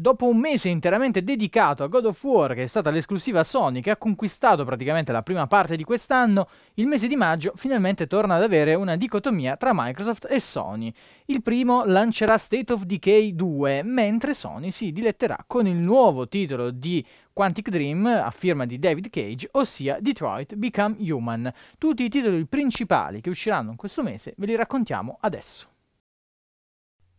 dopo un mese interamente dedicato a God of War, che è stata l'esclusiva Sony che ha conquistato praticamente la prima parte di quest'anno, il mese di maggio finalmente torna ad avere una dicotomia tra Microsoft e Sony. Il primo lancerà State of Decay 2, mentre Sony si diletterà con il nuovo titolo di Quantic Dream a firma di David Cage, ossia Detroit Become Human. Tutti i titoli principali che usciranno in questo mese ve li raccontiamo adesso.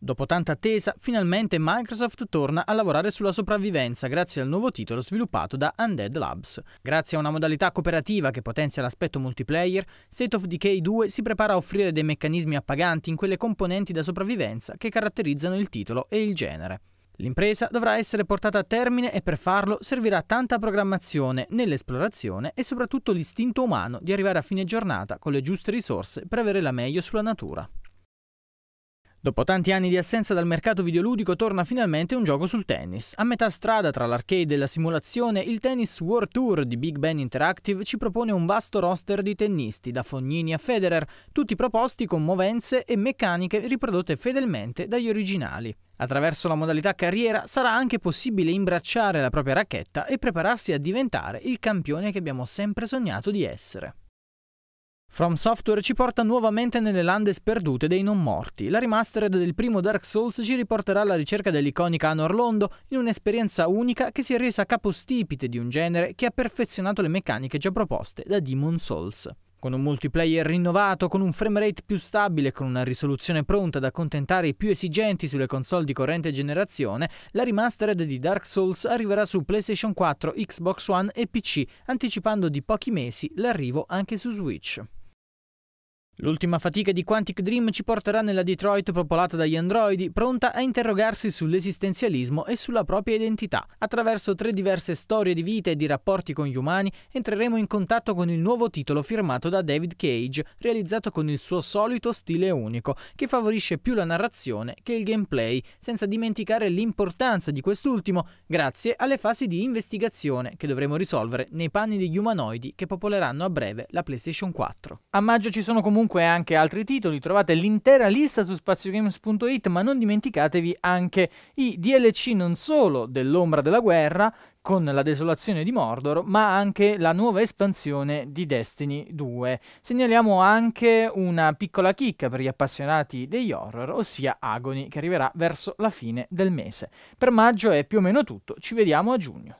Dopo tanta attesa, finalmente Microsoft torna a lavorare sulla sopravvivenza grazie al nuovo titolo sviluppato da Undead Labs. Grazie a una modalità cooperativa che potenzia l'aspetto multiplayer, State of Decay 2 si prepara a offrire dei meccanismi appaganti in quelle componenti da sopravvivenza che caratterizzano il titolo e il genere. L'impresa dovrà essere portata a termine e per farlo servirà tanta programmazione nell'esplorazione e soprattutto l'istinto umano di arrivare a fine giornata con le giuste risorse per avere la meglio sulla natura. Dopo tanti anni di assenza dal mercato videoludico torna finalmente un gioco sul tennis. A metà strada tra l'arcade e la simulazione, il Tennis World Tour di Big Ben Interactive ci propone un vasto roster di tennisti, da Fognini a Federer, tutti proposti con movenze e meccaniche riprodotte fedelmente dagli originali. Attraverso la modalità carriera sarà anche possibile imbracciare la propria racchetta e prepararsi a diventare il campione che abbiamo sempre sognato di essere. From Software ci porta nuovamente nelle lande sperdute dei non morti. La remastered del primo Dark Souls ci riporterà alla ricerca dell'iconica Anor Londo in un'esperienza unica che si è resa capostipite di un genere che ha perfezionato le meccaniche già proposte da Demon Souls. Con un multiplayer rinnovato, con un framerate più stabile e con una risoluzione pronta ad accontentare i più esigenti sulle console di corrente generazione, la remastered di Dark Souls arriverà su PlayStation 4, Xbox One e PC, anticipando di pochi mesi l'arrivo anche su Switch. L'ultima fatica di Quantic Dream ci porterà nella Detroit popolata dagli androidi, pronta a interrogarsi sull'esistenzialismo e sulla propria identità. Attraverso tre diverse storie di vita e di rapporti con gli umani, entreremo in contatto con il nuovo titolo firmato da David Cage, realizzato con il suo solito stile unico, che favorisce più la narrazione che il gameplay, senza dimenticare l'importanza di quest'ultimo, grazie alle fasi di investigazione che dovremo risolvere nei panni degli umanoidi che popoleranno a breve la PlayStation 4. A maggio ci sono comunque comunque anche altri titoli, trovate l'intera lista su spaziogames.it, ma non dimenticatevi anche i DLC non solo dell'Ombra della Guerra, con la desolazione di Mordor, ma anche la nuova espansione di Destiny 2. Segnaliamo anche una piccola chicca per gli appassionati degli horror, ossia Agony, che arriverà verso la fine del mese. Per maggio è più o meno tutto, ci vediamo a giugno.